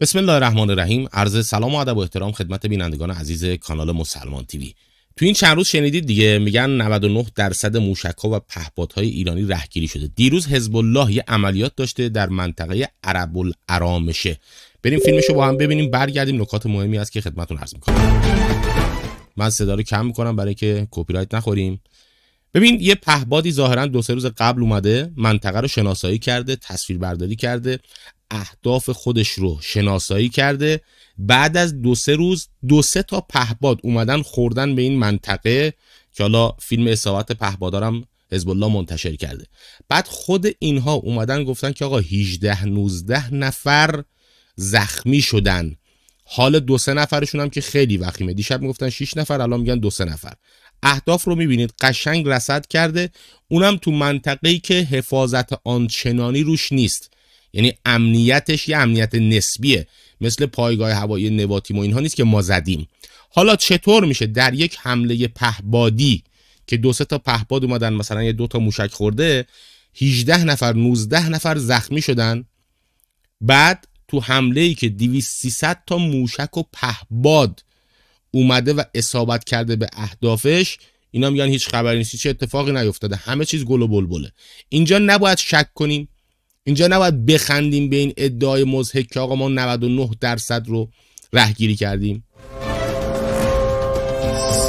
بسم الله الرحمن الرحیم عرض سلام و ادب و احترام خدمت بینندگان عزیز کانال مسلمان تیوی تو این چند روز شنیدید دیگه میگن 99 درصد ها و پهپادهای ایرانی رهگیری شده دیروز حزب الله یه عملیات داشته در منطقه عرب الارامشه بریم فیلمشو با هم ببینیم برگردیم نکات مهمی است که خدمتون عرض میکنم من صدا رو کم میکنم برای که کپی رایت نخوریم ببین یه پهبادی ظاهرا دو سه روز قبل اومده منطقه رو شناسایی کرده تصویر برداری کرده اهداف خودش رو شناسایی کرده بعد از دو سه روز دو سه تا پهباد اومدن خوردن به این منطقه که حالا فیلم اصابت پهبادارم حزب الله منتشر کرده بعد خود اینها اومدن گفتن که آقا 18 19 نفر زخمی شدن حال دو سه نفرشون هم که خیلی وخیمه دیشب میگفتن 6 نفر الان میگن دو سه نفر اهداف رو میبینید قشنگ رصد کرده اونم تو منطقه‌ای که حفاظت آنچنانی روش نیست یعنی امنیتش یه امنیت نسبیه مثل پایگاه هوایی نواتیم و اینها نیست که ما زدیم حالا چطور میشه در یک حمله پهبادی که دو سه تا پهباد اومدن مثلا یه دو تا موشک خورده 18 نفر 19 نفر زخمی شدن بعد تو حمله ای که 200 300 تا موشک و پهباد اومده و اصابت کرده به اهدافش اینا میگن هیچ خبری نیست چه اتفاقی نیفتاده همه چیز گل و بلبله اینجا نباید شک کنیم اینجا نباید بخندیم به این ادعای مزهک که آقا ما 99 درصد رو رهگیری کردیم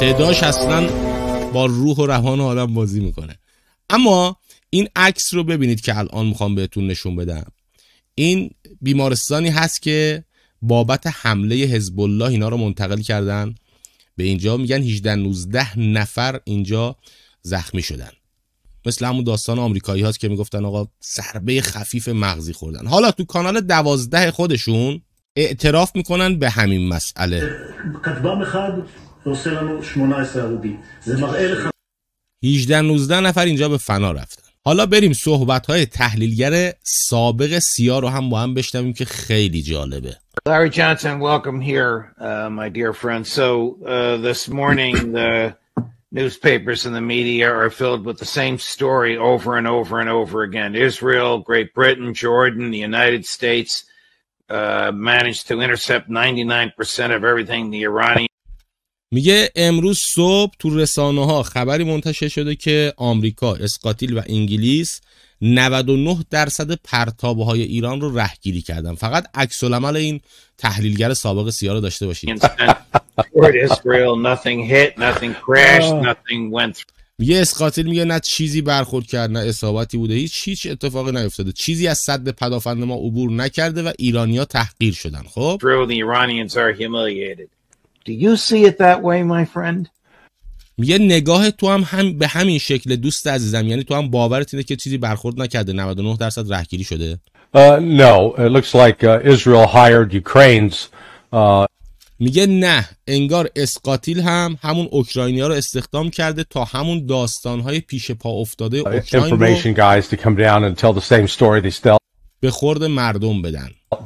صداش اصلا با روح و روان آدم بازی میکنه اما این عکس رو ببینید که الان میخوام بهتون نشون بدم این بیمارستانی هست که بابت حمله حزب الله اینا رو منتقل کردن به اینجا میگن 18 19 نفر اینجا زخمی شدن مثل همون داستان آمریکایی هاست که میگفتن آقا ضربه خفیف مغزی خوردن حالا تو کانال دوازده خودشون اعتراف میکنن به همین مسئله 18 19 نفر اینجا به فنا رفتن حالا بریم صحبت های تحلیلگر سابق سیا رو هم با هم بشنویم که خیلی جالبه Larry Johnson, welcome here, uh, my dear friend. So uh, this morning, the newspapers and the media are filled with the same story over and over and over again. Israel, Great Britain, Jordan, the United States uh, managed to intercept 99% of everything the Iranians میگه امروز صبح تو رسانه ها خبری منتشر شده که آمریکا، اسقاطیل و انگلیس 99 درصد پرتابه های ایران رو رهگیری کردن فقط عکس العمل این تحلیلگر سابق سیا رو داشته باشید میگه اسقاطیل میگه نه چیزی برخورد کرد نه اصابتی بوده هیچ هیچ اتفاقی نیفتاده چیزی از صد پدافند ما عبور نکرده و ایرانیا تحقیر شدن خب Do you see it that way, my friend? میگه نگاه تو هم, هم به همین شکل دوست عزیزم یعنی تو هم باورت اینه که چیزی برخورد نکرده 99 درصد رهگیری شده uh, no it looks like uh, Israel hired uh... میگه نه انگار اسقاتیل هم همون اوکراینی ها رو استخدام کرده تا همون داستان های پیش پا افتاده uh, اوکراین رو... به خورد مردم بدن Oh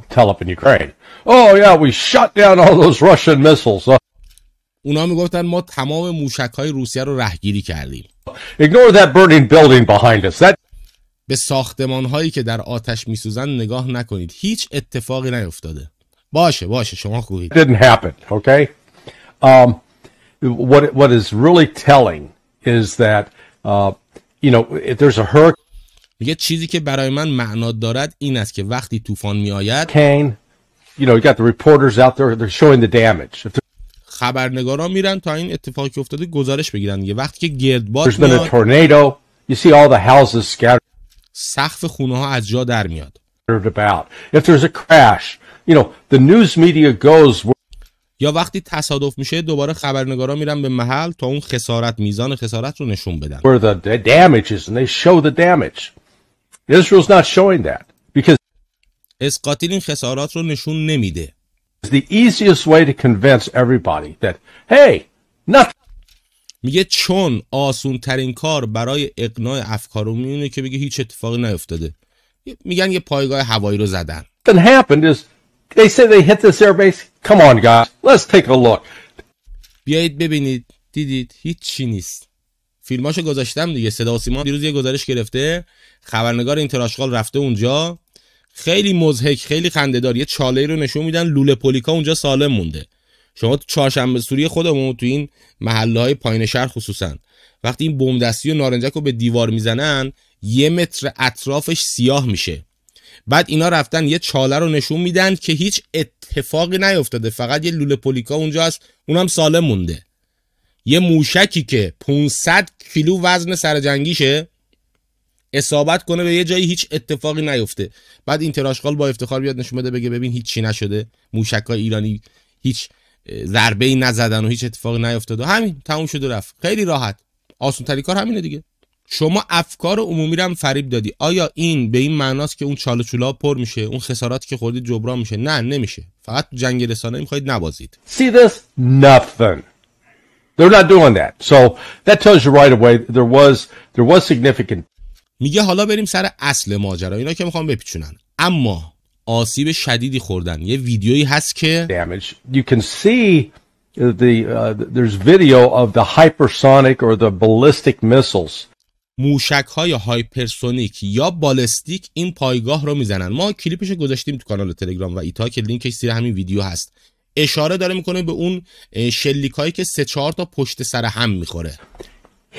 uh, اونا میگفتن ما تمام موشک های روسیه رو رهگیری کردیم. Ignore that burning building behind us. That به ساختمان هایی که در آتش میسوزن نگاه نکنید. هیچ اتفاقی نیفتاده. باشه باشه شما خوبید. Didn't happen, okay? Um, what what is really telling is that uh, you know, if there's a hurricane میگه چیزی که برای من معنا دارد این است که وقتی طوفان میآید خبرنگاران میرن تا این اتفاقی که افتاده گزارش بگیرن یه وقتی که گردباد میاد سقف خونه ها از جا در میاد یا وقتی تصادف میشه دوباره خبرنگارا میرن به محل تا اون خسارت میزان خسارت رو نشون بدن Israel's not showing that because the easiest way میگه چون آسون ترین کار برای اقناع افکار که بگه هیچ اتفاقی نیفتاده میگن یه پایگاه هوایی رو زدن بیایید ببینید دیدید هیچ چی نیست فیلماشو گذاشتم دیگه صدا و سیما دیروز یه گزارش گرفته خبرنگار اینتراشغال رفته اونجا خیلی مزهک خیلی خندهدار یه چاله رو نشون میدن لوله پولیکا اونجا سالم مونده شما تو چهارشنبه سوری خودمون تو این محله های پایین شهر خصوصا وقتی این دستی و نارنجک رو به دیوار میزنن یه متر اطرافش سیاه میشه بعد اینا رفتن یه چاله رو نشون میدن که هیچ اتفاقی نیفتاده فقط یه لوله پولیکا اونجا اونم سالم مونده یه موشکی که 500 کیلو وزن سر جنگیشه اصابت کنه به یه جایی هیچ اتفاقی نیفته بعد این تراشقال با افتخار بیاد نشون بده بگه ببین هیچی نشده موشکای ایرانی هیچ ضربه ای نزدن و هیچ اتفاقی نیفتاد و همین تموم شد و رفت خیلی راحت آسون تری کار همینه دیگه شما افکار عمومی رو هم فریب دادی آیا این به این معناست که اون چاله چولا پر میشه اون خساراتی که خوردید جبران میشه نه نمیشه فقط جنگ رسانه میخواید نبازید They're not doing that. So that tells you right away there was there was significant میگه حالا بریم سر اصل ماجرا اینا که میخوام بپیچونن اما آسیب شدیدی خوردن یه ویدیویی هست که damage you can see the uh, there's video of the hypersonic or the ballistic missiles موشک های هایپرسونیک یا بالستیک این پایگاه رو میزنن ما کلیپش گذاشتیم تو کانال تلگرام و ایتا که لینکش زیر همین ویدیو هست اشاره داره میکنه به اون شلیک هایی که سه چهار تا پشت سر هم میخوره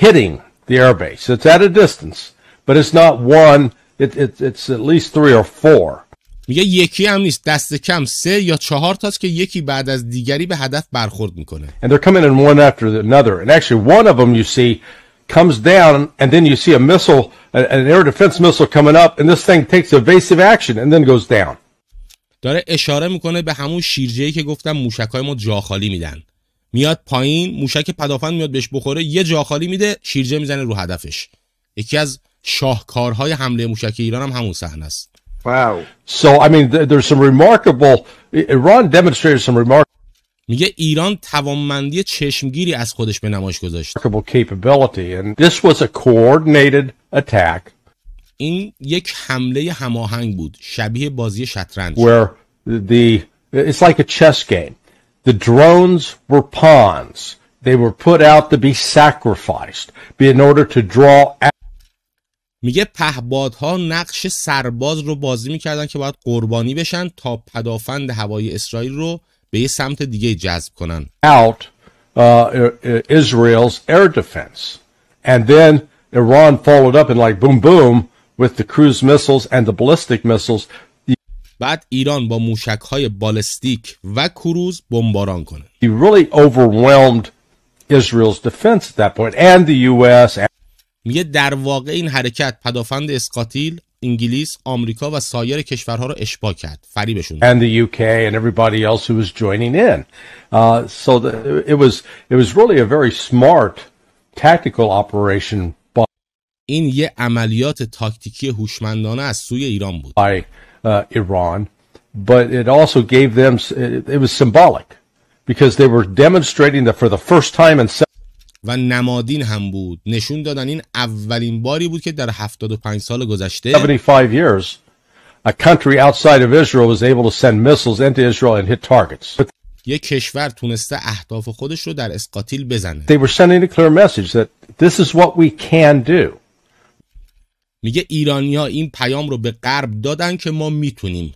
hitting the airbase it's at a distance but it's not one it, it, it's at least three or four میگه یکی هم نیست دست کم سه یا چهار تاست که یکی بعد از دیگری به هدف برخورد میکنه and they're coming in one after another and actually one of them you see comes down and then you see a missile an air defense missile coming up and this thing takes evasive action and then goes down داره اشاره میکنه به همون ای که گفتم موشکای ما جاخالی میدن میاد پایین موشک پدافند میاد بهش بخوره یه جاخالی میده شیرجه میزنه رو هدفش یکی از شاهکارهای حمله موشک ایران هم همون صحنه است میگه ایران توانمندی چشمگیری از خودش به نمایش گذاشت. this was a coordinated این یک حمله هماهنگ بود شبیه بازی شطرنج where the it's like a chess game the drones were pawns they were put out to be sacrificed in order to draw میگه پهبادها نقش سرباز رو بازی میکردن که باید قربانی بشن تا پدافند هوای اسرائیل رو به یه سمت دیگه جذب کنن out uh, Israel's air defense and then Iran followed up and like boom boom with the cruise missiles and the ballistic missiles. بعد ایران با بالستیک و کروز بمباران کنه. He really overwhelmed Israel's defense at that point and the US and... میگه در واقع این حرکت پدافند انگلیس، آمریکا و سایر کشورها رو کرد، فریبشون. And the UK and everybody else who was joining in. Uh, so the, it was it was really a very smart tactical operation این یه عملیات تاکتیکی هوشمندانه از سوی ایران بود. By, uh, but it also gave them it was symbolic because they were demonstrating that for the first time in و نمادین هم بود نشون دادن این اولین باری بود که در 75 سال گذشته 75 years a country outside of Israel was able to send missiles into Israel and hit targets یه کشور تونسته اهداف خودش رو در اسقاطیل بزنه They were sending a clear message that this is what we can do میگه ها این پیام رو به غرب دادن که ما میتونیم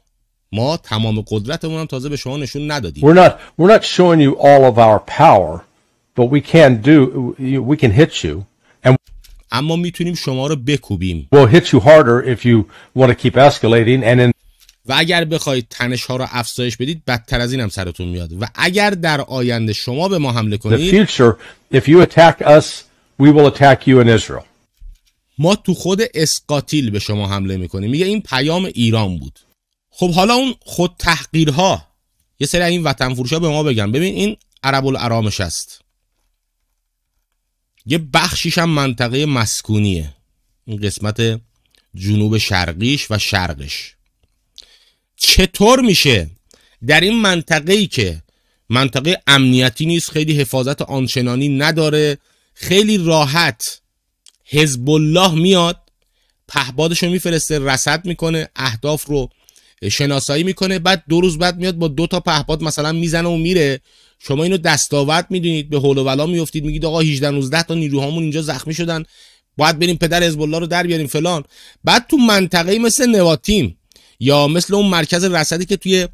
ما تمام قدرتمون هم تازه به شما نشون ندادیم We're not we're not showing you all of our power but we can do we can hit you and اما میتونیم شما رو بکوبیم We'll hit you harder if you want to keep escalating and in و اگر بخواید تنش ها رو افزایش بدید بدتر از این هم سرتون میاد و اگر در آینده شما به ما حمله کنید The future if you attack us we will attack you in Israel ما تو خود اسقاتیل به شما حمله میکنیم میگه این پیام ایران بود خب حالا اون خود تحقیرها یه سری این وطن فروشا به ما بگن ببین این عرب الارامش است یه بخشیش هم منطقه مسکونیه این قسمت جنوب شرقیش و شرقش چطور میشه در این منطقه ای که منطقه امنیتی نیست خیلی حفاظت آنچنانی نداره خیلی راحت حزب الله میاد پهبادش رو میفرسته رصد میکنه اهداف رو شناسایی میکنه بعد دو روز بعد میاد با دو تا پهباد مثلا میزنه و میره شما اینو دستاورد میدونید به هول و ولا میافتید میگید آقا 18 19 تا نیروهامون اینجا زخمی شدن باید بریم پدر حزب الله رو در بیاریم فلان بعد تو منطقه مثل نواتیم یا مثل اون مرکز رصدی که توی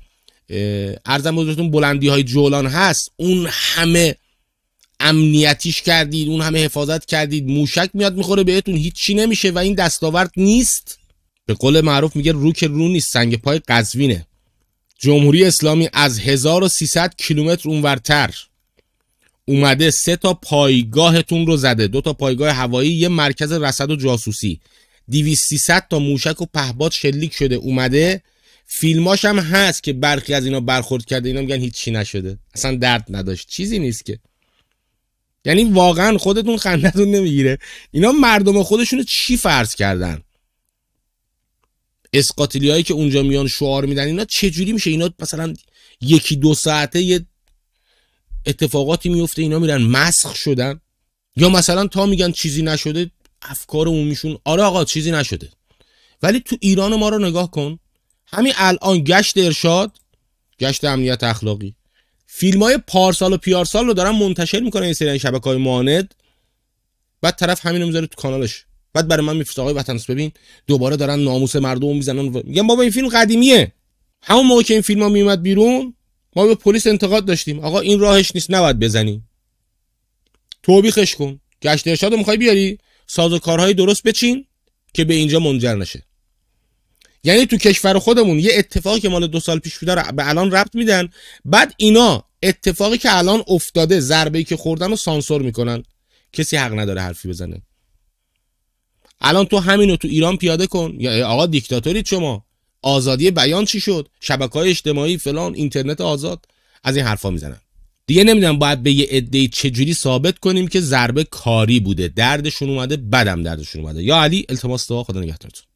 ارزم بزرگتون بلندی های جولان هست اون همه امنیتیش کردید اون همه حفاظت کردید موشک میاد میخوره بهتون هیچی نمیشه و این دستاورد نیست به قول معروف میگه رو که رو نیست سنگ پای قزوینه جمهوری اسلامی از 1300 کیلومتر اونورتر اومده سه تا پایگاهتون رو زده دو تا پایگاه هوایی یه مرکز رصد و جاسوسی 2300 تا موشک و پهباد شلیک شده اومده فیلماش هم هست که برخی از اینا برخورد کرده اینا میگن هیچ نشده اصلا درد نداشت چیزی نیست که یعنی واقعا خودتون خندتون نمیگیره اینا مردم خودشون چی فرض کردن اسقاطلی هایی که اونجا میان شعار میدن اینا چجوری میشه اینا مثلا یکی دو ساعته یه اتفاقاتی میفته اینا میرن مسخ شدن یا مثلا تا میگن چیزی نشده افکار عمومیشون آره آقا چیزی نشده ولی تو ایران ما رو نگاه کن همین الان گشت ارشاد گشت امنیت اخلاقی فیلم های پارسال و پیارسال رو دارن منتشر میکنن این سری شبکه های معاند بعد طرف همین رو میذاره تو کانالش بعد برای من میفرسته آقای وطنس ببین دوباره دارن ناموس مردم میزنن و... میگم بابا این فیلم قدیمیه همون موقع که این فیلم ها میومد بیرون ما به پلیس انتقاد داشتیم آقا این راهش نیست نباید بزنی توبیخش کن گشت ارشاد میخوای بیاری کارهای درست بچین که به اینجا منجر نشه یعنی تو کشور خودمون یه اتفاقی که مال دو سال پیش بوده رو به الان ربط میدن بعد اینا اتفاقی که الان افتاده ضربه ای که خوردن رو سانسور میکنن کسی حق نداره حرفی بزنه الان تو همین رو تو ایران پیاده کن یا آقا دیکتاتوری شما آزادی بیان چی شد شبکه های اجتماعی فلان اینترنت آزاد از این حرفا میزنن دیگه نمیدونم باید به یه عده چجوری ثابت کنیم که ضربه کاری بوده دردشون اومده بدم دردشون اومده یا علی التماس دعا خدا نگهدارتون